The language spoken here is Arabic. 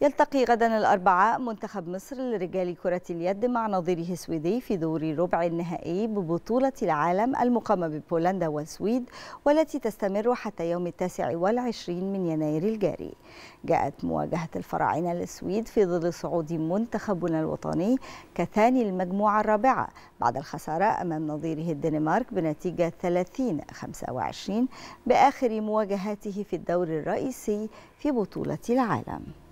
يلتقي غدا الأربعاء منتخب مصر لرجال كرة اليد مع نظيره السويدي في دور ربع النهائي ببطولة العالم المقامة ببولندا والسويد والتي تستمر حتى يوم التاسع والعشرين من يناير الجاري جاءت مواجهة الفراعنة للسويد في ظل صعود منتخبنا الوطني كثاني المجموعة الرابعة بعد الخسارة أمام نظيره الدنمارك بنتيجة 30-25 بآخر مواجهاته في الدور الرئيسي في بطولة العالم